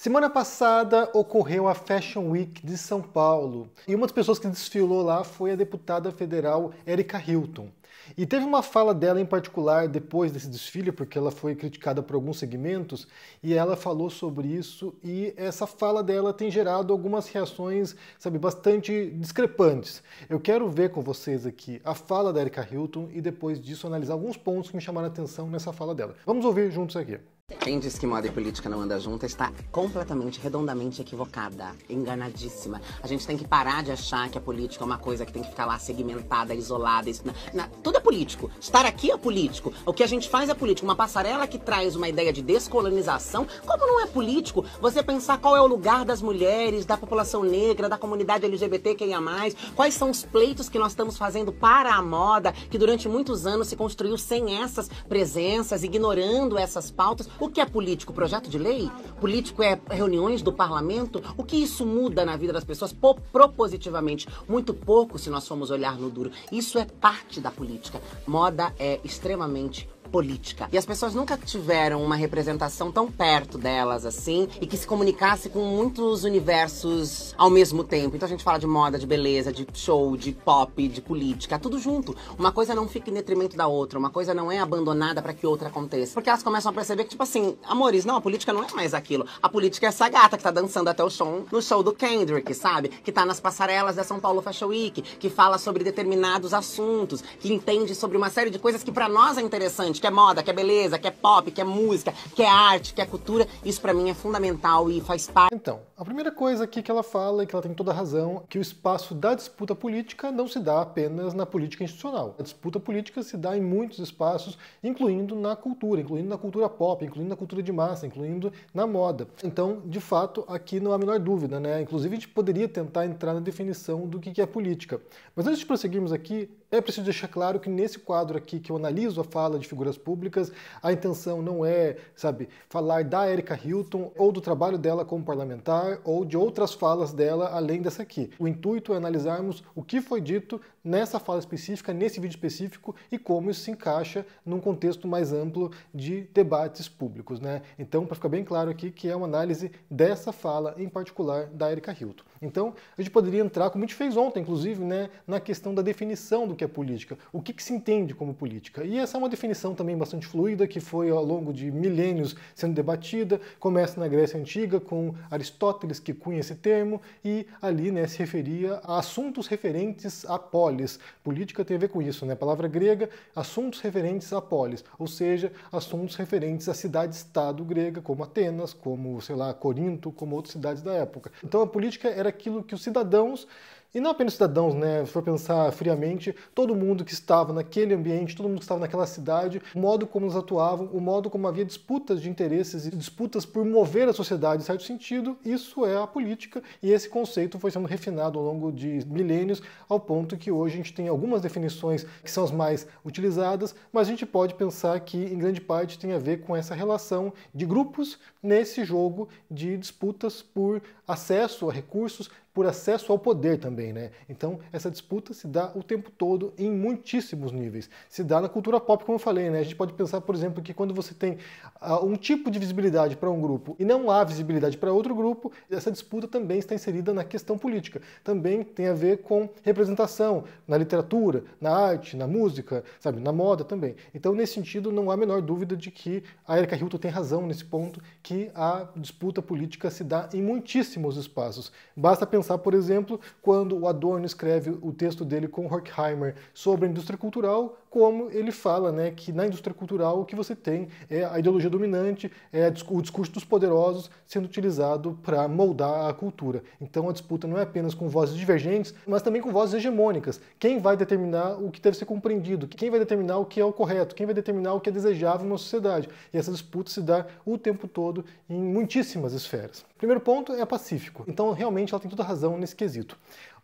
Semana passada ocorreu a Fashion Week de São Paulo e uma das pessoas que desfilou lá foi a deputada federal Erika Hilton. E teve uma fala dela em particular depois desse desfile, porque ela foi criticada por alguns segmentos, e ela falou sobre isso, e essa fala dela tem gerado algumas reações, sabe, bastante discrepantes. Eu quero ver com vocês aqui a fala da Erika Hilton e depois disso analisar alguns pontos que me chamaram a atenção nessa fala dela. Vamos ouvir juntos aqui. Quem diz que moda e política não anda juntas está completamente, redondamente equivocada, enganadíssima. A gente tem que parar de achar que a política é uma coisa que tem que ficar lá segmentada, isolada. Isso, na, na, tudo é político. Estar aqui é político. O que a gente faz é político. Uma passarela que traz uma ideia de descolonização, como não é político você pensar qual é o lugar das mulheres, da população negra, da comunidade LGBT, quem é mais, quais são os pleitos que nós estamos fazendo para a moda, que durante muitos anos se construiu sem essas presenças, ignorando essas pautas. O que é político? Projeto de lei? Político é reuniões do parlamento? O que isso muda na vida das pessoas propositivamente? Muito pouco se nós formos olhar no duro. Isso é parte da política. Moda é extremamente política. E as pessoas nunca tiveram uma representação tão perto delas assim e que se comunicasse com muitos universos ao mesmo tempo. Então a gente fala de moda, de beleza, de show, de pop, de política, tudo junto. Uma coisa não fica em detrimento da outra, uma coisa não é abandonada para que outra aconteça. Porque elas começam a perceber que, tipo assim, amores, não, a política não é mais aquilo. A política é essa gata que tá dançando até o show no show do Kendrick, sabe? Que tá nas passarelas da São Paulo Fashion Week, que fala sobre determinados assuntos, que entende sobre uma série de coisas que para nós é interessante que quer é moda, quer é beleza, quer é pop, quer música, quer arte, quer cultura. Isso para mim é fundamental e faz parte. Então, a primeira coisa aqui que ela fala, e que ela tem toda razão, é que o espaço da disputa política não se dá apenas na política institucional. A disputa política se dá em muitos espaços, incluindo na cultura, incluindo na cultura pop, incluindo na cultura de massa, incluindo na moda. Então, de fato, aqui não há a menor dúvida, né? Inclusive, a gente poderia tentar entrar na definição do que é política. Mas antes de prosseguirmos aqui, é preciso deixar claro que nesse quadro aqui que eu analiso a fala de figura figuras públicas. A intenção não é, sabe, falar da Erika Hilton ou do trabalho dela como parlamentar ou de outras falas dela além dessa aqui. O intuito é analisarmos o que foi dito nessa fala específica, nesse vídeo específico e como isso se encaixa num contexto mais amplo de debates públicos. Né? Então, para ficar bem claro aqui, que é uma análise dessa fala em particular da Erika Hilton. Então, a gente poderia entrar, como a gente fez ontem, inclusive, né, na questão da definição do que é política, o que, que se entende como política. E essa é uma definição também bastante fluida, que foi ao longo de milênios sendo debatida, começa na Grécia Antiga, com Aristóteles, que cunha esse termo, e ali né, se referia a assuntos referentes à polis, polis. Política tem a ver com isso, né? A palavra grega, assuntos referentes à polis, ou seja, assuntos referentes à cidade-estado grega, como Atenas, como, sei lá, Corinto, como outras cidades da época. Então a política era aquilo que os cidadãos e não apenas cidadãos, né? Se for pensar friamente, todo mundo que estava naquele ambiente, todo mundo que estava naquela cidade, o modo como eles atuavam, o modo como havia disputas de interesses e disputas por mover a sociedade em certo sentido, isso é a política e esse conceito foi sendo refinado ao longo de milênios, ao ponto que hoje a gente tem algumas definições que são as mais utilizadas, mas a gente pode pensar que em grande parte tem a ver com essa relação de grupos nesse jogo de disputas por acesso a recursos por acesso ao poder também, né? Então essa disputa se dá o tempo todo em muitíssimos níveis. Se dá na cultura pop, como eu falei, né? A gente pode pensar, por exemplo, que quando você tem uh, um tipo de visibilidade para um grupo e não há visibilidade para outro grupo, essa disputa também está inserida na questão política. Também tem a ver com representação na literatura, na arte, na música, sabe, na moda também. Então nesse sentido não há a menor dúvida de que a Erika Hilton tem razão nesse ponto que a disputa política se dá em muitíssimos espaços. Basta pensar pensar, por exemplo, quando o Adorno escreve o texto dele com Horkheimer sobre a indústria cultural, como ele fala né, que na indústria cultural o que você tem é a ideologia dominante, é o discurso dos poderosos sendo utilizado para moldar a cultura. Então a disputa não é apenas com vozes divergentes, mas também com vozes hegemônicas. Quem vai determinar o que deve ser compreendido? Quem vai determinar o que é o correto? Quem vai determinar o que é desejável numa sociedade? E essa disputa se dá o tempo todo em muitíssimas esferas. Primeiro ponto é pacífico. Então realmente ela tem toda razão nesse quesito.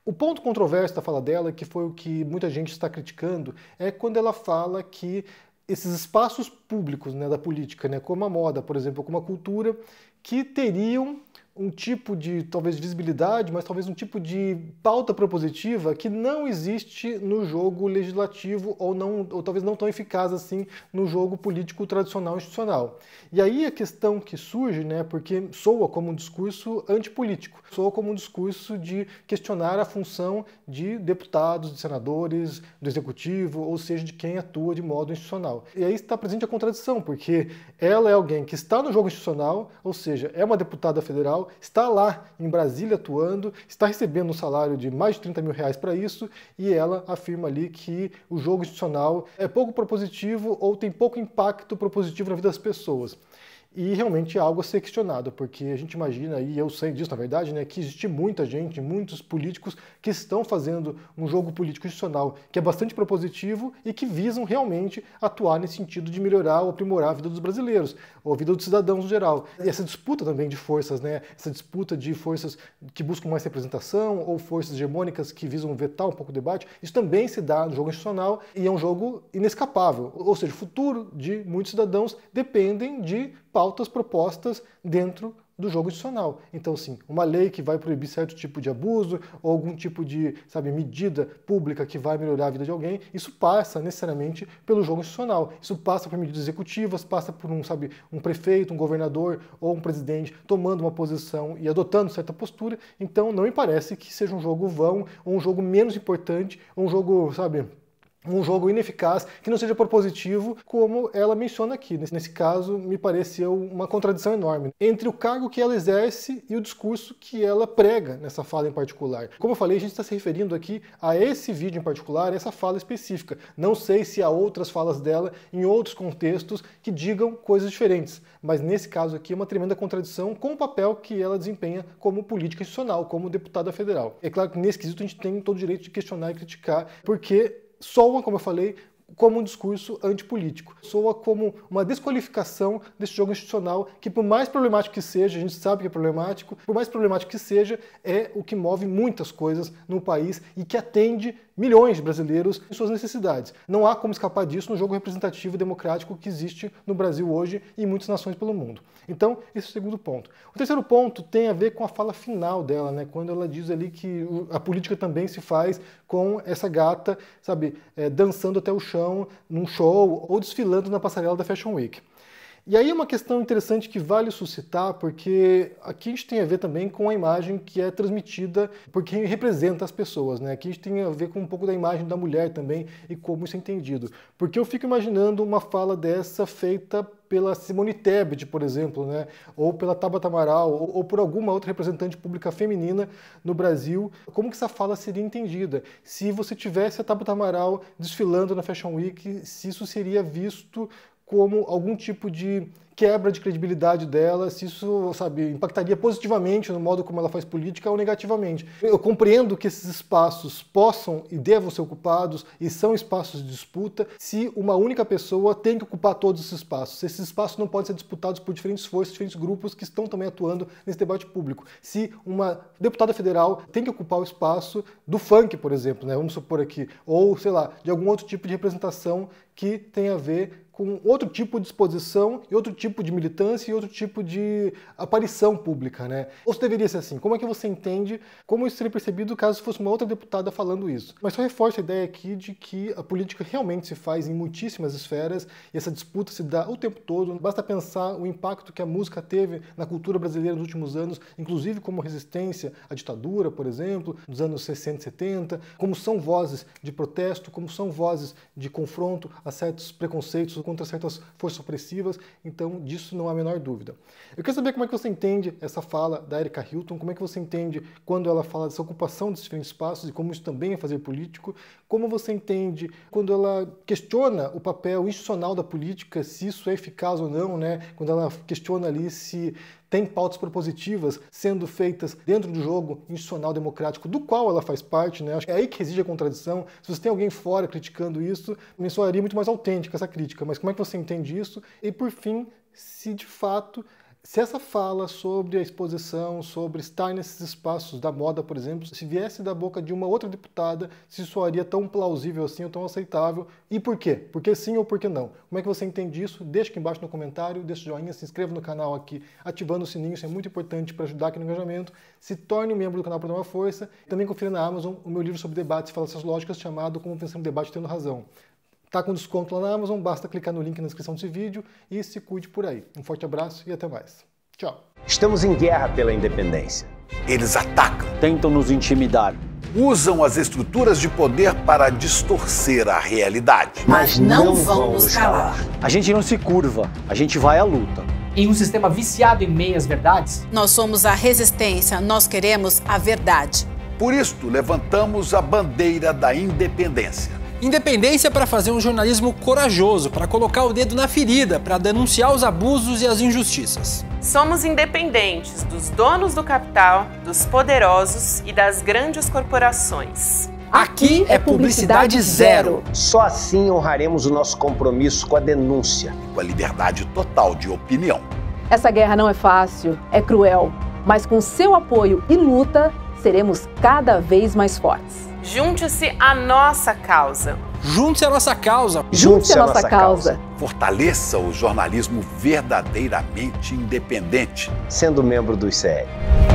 O ponto controverso da fala dela, que foi o que muita gente está criticando, é quando ela fala que esses espaços públicos né, da política, né, como a moda, por exemplo, como a cultura, que teriam um tipo de, talvez, visibilidade, mas talvez um tipo de pauta propositiva que não existe no jogo legislativo ou, não, ou talvez não tão eficaz assim no jogo político tradicional institucional. E aí a questão que surge, né, porque soa como um discurso antipolítico, soa como um discurso de questionar a função de deputados, de senadores, do executivo, ou seja, de quem atua de modo institucional. E aí está presente a contradição, porque ela é alguém que está no jogo institucional, ou seja, é uma deputada federal, está lá em Brasília atuando, está recebendo um salário de mais de 30 mil reais para isso, e ela afirma ali que o jogo institucional é pouco propositivo ou tem pouco impacto propositivo na vida das pessoas e realmente é algo a ser questionado, porque a gente imagina, e eu sei disso na verdade, né, que existe muita gente, muitos políticos que estão fazendo um jogo político institucional que é bastante propositivo e que visam realmente atuar nesse sentido de melhorar ou aprimorar a vida dos brasileiros, ou a vida dos cidadãos no geral. E essa disputa também de forças, né, essa disputa de forças que buscam mais representação ou forças hegemônicas que visam vetar um pouco o debate, isso também se dá no jogo institucional e é um jogo inescapável, ou seja, o futuro de muitos cidadãos dependem de pautas pautas propostas dentro do jogo institucional. Então, sim, uma lei que vai proibir certo tipo de abuso ou algum tipo de, sabe, medida pública que vai melhorar a vida de alguém, isso passa necessariamente pelo jogo institucional. Isso passa por medidas executivas, passa por um, sabe, um prefeito, um governador ou um presidente tomando uma posição e adotando certa postura. Então, não me parece que seja um jogo vão, ou um jogo menos importante, ou um jogo, sabe, um jogo ineficaz que não seja propositivo, como ela menciona aqui. Nesse caso, me pareceu uma contradição enorme entre o cargo que ela exerce e o discurso que ela prega nessa fala em particular. Como eu falei, a gente está se referindo aqui a esse vídeo em particular, essa fala específica. Não sei se há outras falas dela em outros contextos que digam coisas diferentes, mas nesse caso aqui é uma tremenda contradição com o papel que ela desempenha como política institucional, como deputada federal. É claro que nesse quesito a gente tem todo o direito de questionar e criticar, porque soam, como eu falei, como um discurso antipolítico. Soa como uma desqualificação desse jogo institucional que, por mais problemático que seja, a gente sabe que é problemático, por mais problemático que seja, é o que move muitas coisas no país e que atende milhões de brasileiros em suas necessidades. Não há como escapar disso no jogo representativo e democrático que existe no Brasil hoje e em muitas nações pelo mundo. Então, esse é o segundo ponto. O terceiro ponto tem a ver com a fala final dela, né? quando ela diz ali que a política também se faz com essa gata, sabe, é, dançando até o chão chão, num show ou desfilando na passarela da Fashion Week. E aí é uma questão interessante que vale suscitar, porque aqui a gente tem a ver também com a imagem que é transmitida por quem representa as pessoas, né? Aqui a gente tem a ver com um pouco da imagem da mulher também e como isso é entendido. Porque eu fico imaginando uma fala dessa feita pela Simone Tebet, por exemplo, né? ou pela Tabata Amaral, ou, ou, por alguma outra representante pública feminina no Brasil, como que essa fala seria entendida? Se você tivesse a Tabata Amaral desfilando na Fashion Week, se isso seria visto como algum tipo de quebra de credibilidade dela, se isso, sabe, impactaria positivamente no modo como ela faz política ou negativamente. Eu compreendo que esses espaços possam e devam ser ocupados e são espaços de disputa se uma única pessoa tem que ocupar todos esses espaços. Esses espaços não podem ser disputados por diferentes forças, diferentes grupos que estão também atuando nesse debate público. Se uma deputada federal tem que ocupar o espaço do funk, por exemplo, né, vamos supor aqui, ou sei lá, de algum outro tipo de representação que tem a ver com outro tipo de exposição e outro tipo tipo de militância e outro tipo de aparição pública, né? Ou se deveria ser assim? Como é que você entende como isso seria percebido caso fosse uma outra deputada falando isso? Mas só reforça a ideia aqui de que a política realmente se faz em muitíssimas esferas e essa disputa se dá o tempo todo. Basta pensar o impacto que a música teve na cultura brasileira nos últimos anos, inclusive como resistência à ditadura, por exemplo, nos anos 60 e 70, como são vozes de protesto, como são vozes de confronto a certos preconceitos contra certas forças opressivas. Então, então, disso não há a menor dúvida. Eu quero saber como é que você entende essa fala da Erika Hilton, como é que você entende quando ela fala dessa ocupação de diferentes espaços e como isso também é fazer político, como você entende quando ela questiona o papel institucional da política, se isso é eficaz ou não, né? quando ela questiona ali se tem pautas propositivas sendo feitas dentro do jogo institucional democrático do qual ela faz parte, né? Acho que é aí que reside a contradição. Se você tem alguém fora criticando isso, me soaria muito mais autêntica essa crítica. Mas como é que você entende isso? E por fim, se de fato se essa fala sobre a exposição, sobre estar nesses espaços da moda, por exemplo, se viesse da boca de uma outra deputada, se soaria tão plausível assim ou tão aceitável, e por quê? Porque sim ou por que não? Como é que você entende isso? Deixa aqui embaixo no comentário, deixa o joinha, se inscreva no canal aqui, ativando o sininho, isso é muito importante para ajudar aqui no engajamento, se torne um membro do canal para dar uma Força, também confira na Amazon o meu livro sobre debates e falácias lógicas chamado Como Vencer um Debate Tendo Razão. Está com desconto lá na Amazon, basta clicar no link na descrição desse vídeo e se cuide por aí. Um forte abraço e até mais. Tchau. Estamos em guerra pela independência. Eles atacam, tentam nos intimidar, usam as estruturas de poder para distorcer a realidade. Mas não, não vão nos calar. A gente não se curva, a gente vai à luta. Em um sistema viciado em meias verdades, nós somos a resistência, nós queremos a verdade. Por isto, levantamos a bandeira da independência. Independência para fazer um jornalismo corajoso, para colocar o dedo na ferida, para denunciar os abusos e as injustiças. Somos independentes dos donos do capital, dos poderosos e das grandes corporações. Aqui é publicidade zero. Só assim honraremos o nosso compromisso com a denúncia. Com a liberdade total de opinião. Essa guerra não é fácil, é cruel, mas com seu apoio e luta, seremos cada vez mais fortes. Junte-se à nossa causa. Junte-se à nossa causa. Junte-se à nossa, causa. causa. Fortaleça o jornalismo verdadeiramente independente. Sendo membro do ICL.